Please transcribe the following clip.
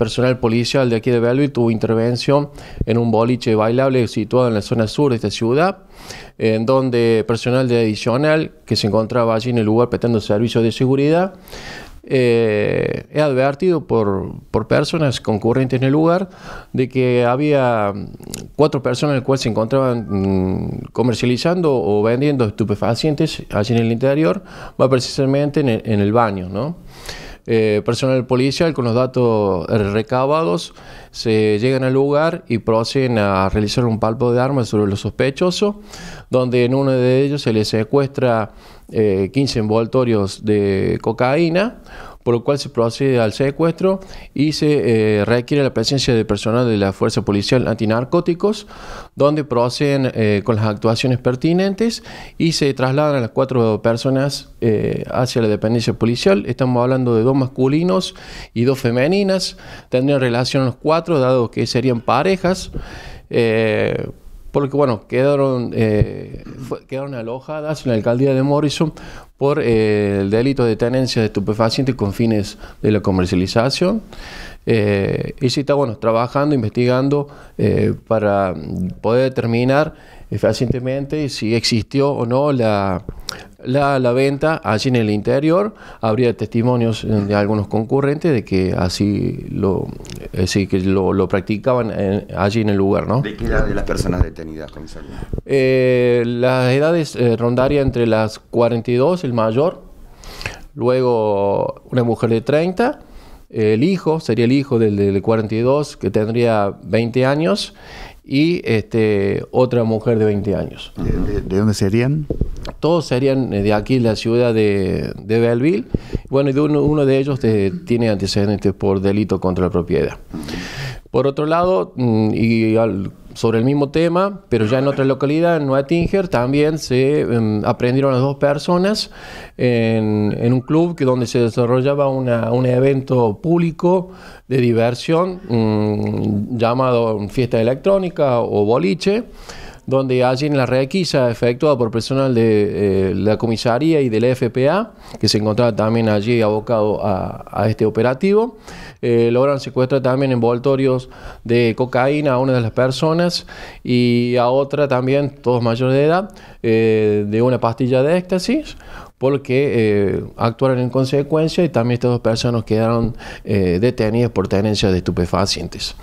personal policial de aquí de Belleville tuvo intervención en un boliche bailable situado en la zona sur de esta ciudad, en donde personal de adicional que se encontraba allí en el lugar prestando servicios de seguridad he eh, advertido por, por, personas concurrentes en el lugar de que había cuatro personas las cuales se encontraban mm, comercializando o vendiendo estupefacientes allí en el interior, más precisamente en el, en el baño, ¿no? Eh, personal policial con los datos eh, recabados se llegan al lugar y proceden a realizar un palpo de armas sobre los sospechosos, donde en uno de ellos se les secuestra 15 eh, envoltorios de cocaína, por lo cual se procede al secuestro y se eh, requiere la presencia de personal de la Fuerza Policial Antinarcóticos, donde proceden eh, con las actuaciones pertinentes y se trasladan a las cuatro personas eh, hacia la dependencia policial. Estamos hablando de dos masculinos y dos femeninas. Tendrían relación los cuatro, dado que serían parejas porque bueno, quedaron, eh, quedaron alojadas en la alcaldía de Morrison por eh, el delito de tenencia de estupefacientes con fines de la comercialización. Eh, y se está bueno, trabajando, investigando para poder determinar eficientemente si existió o no la, la, venta allí en el interior. Habría testimonios de algunos concurrentes de que así lo, eh, sí, que lo, practicaban allí en el lugar, ¿no? ¿De qué edad de las personas detenidas, comisario? Eh, las edades eh, rondarían entre las 42, el mayor, luego una mujer de 30, el hijo, sería el hijo del, 42, que tendría 20 años, y este, otra mujer de 20 años. de dónde serían? todos serían eh, de aquí, la ciudad de, Belleville. Bueno, y uno, de ellos eh, tiene antecedentes por delito contra la propiedad. Por otro lado, mm, y sobre el mismo tema, pero ya en otra localidad, en Nuatinger, también se em, aprendieron las dos personas en, un club que donde se desarrollaba un evento público de diversión mm, llamado fiesta electrónica o boliche donde allí en la requisa efectuada por personal de eh, la comisaría y del FPA, que se encontraba también allí abocado a, este operativo, eh, logran secuestrar también envoltorios de cocaína a una de las personas y a otra también, todos mayores de edad, eh, de una pastilla de éxtasis, porque actuaron en consecuencia y también estas dos personas quedaron detenidas por tenencia de estupefacientes.